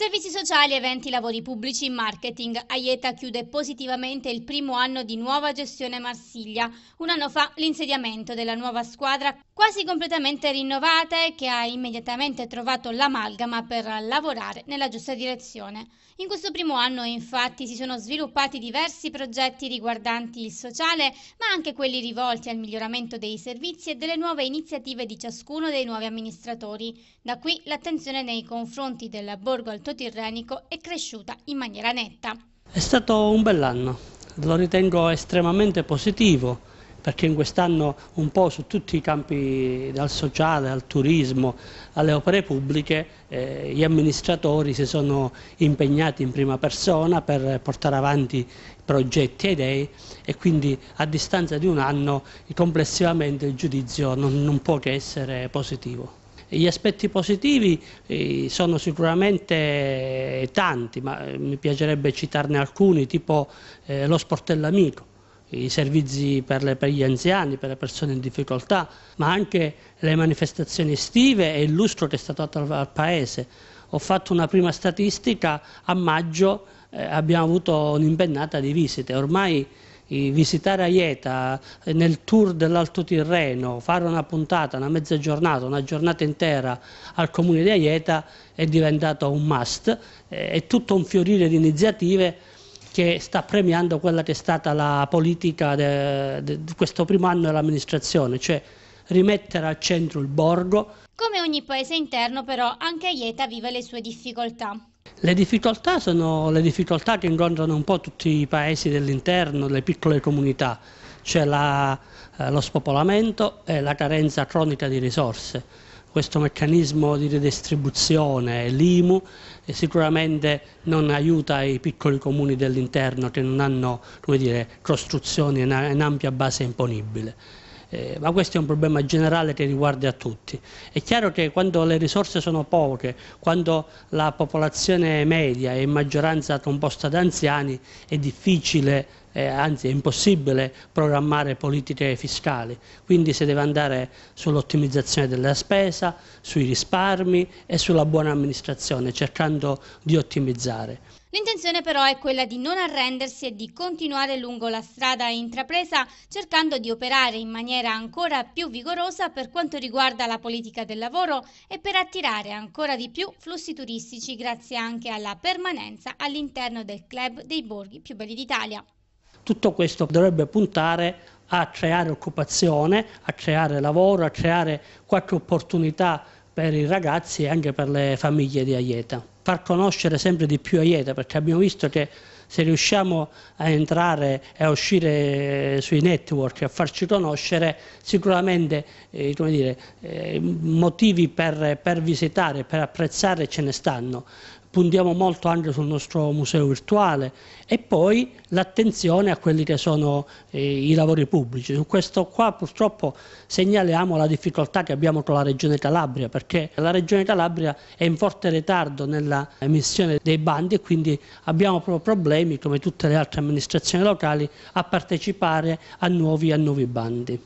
Servizi sociali, eventi, lavori pubblici, marketing. Aieta chiude positivamente il primo anno di nuova gestione Marsiglia. Un anno fa l'insediamento della nuova squadra quasi completamente rinnovata e che ha immediatamente trovato l'amalgama per lavorare nella giusta direzione. In questo primo anno infatti si sono sviluppati diversi progetti riguardanti il sociale, ma anche quelli rivolti al miglioramento dei servizi e delle nuove iniziative di ciascuno dei nuovi amministratori. Da qui l'attenzione nei confronti del Borgo Alto Alto Tirrenico è cresciuta in maniera netta. È stato un bell'anno, lo ritengo estremamente positivo perché in quest'anno un po' su tutti i campi dal sociale al turismo alle opere pubbliche eh, gli amministratori si sono impegnati in prima persona per portare avanti progetti e idee e quindi a distanza di un anno complessivamente il giudizio non, non può che essere positivo. Gli aspetti positivi eh, sono sicuramente eh, tanti, ma eh, mi piacerebbe citarne alcuni, tipo lo sportello amico i servizi per, gli anziani, per le persone in difficoltà, ma anche le manifestazioni estive e il lustro che è stato dato al, Paese. Ho fatto una prima statistica, a maggio abbiamo avuto un'impennata di visite, ormai visitare Aieta eh, nel tour dell'Alto Tirreno, fare una puntata, una mezza giornata, una giornata intera al comune di Aieta è diventato un must, eh, è tutto un fiorire di iniziative che sta premiando quella che è stata la politica di questo primo anno dell'amministrazione, cioè rimettere al centro il borgo. Come ogni paese interno però anche Aieta vive le sue difficoltà. Le difficoltà sono le difficoltà che incontrano un po' tutti i paesi dell'interno, le piccole comunità, c'è eh, lo spopolamento e la carenza cronica di risorse. Questo meccanismo di ridistribuzione, l'IMU, sicuramente non aiuta i piccoli comuni dell'interno che non hanno dire, costruzioni in ampia base imponibile eh, ma questo è un problema generale che riguarda tutti. È chiaro che quando le risorse sono poche, quando la popolazione media è in maggioranza composta da anziani, è difficile eh, anzi è impossibile programmare politiche fiscali, quindi si deve andare sull'ottimizzazione della spesa, sui risparmi e sulla buona amministrazione, cercando di ottimizzare. L'intenzione però è quella di non arrendersi e di continuare lungo la strada intrapresa cercando di operare in maniera ancora più vigorosa per quanto riguarda la politica del lavoro e per attirare ancora di più flussi turistici grazie anche alla permanenza all'interno del club dei borghi più belli d'Italia. Tutto questo dovrebbe puntare a creare occupazione, a creare lavoro, a creare qualche opportunità per i ragazzi e anche per le famiglie di Aieta far conoscere sempre di più Aieta, perché abbiamo visto che se riusciamo a entrare e a uscire eh, sui network, a farci conoscere, sicuramente eh, dire, eh, motivi per, per visitare, per apprezzare ce ne stanno puntiamo molto anche sul nostro museo virtuale e poi l'attenzione a quelli che sono eh, i lavori pubblici. Su questo qua purtroppo segnaliamo la difficoltà che abbiamo con la Regione Calabria perché la Regione Calabria è in forte ritardo nella emissione dei bandi e quindi abbiamo proprio problemi come tutte le altre amministrazioni locali a partecipare a nuovi, a nuovi bandi.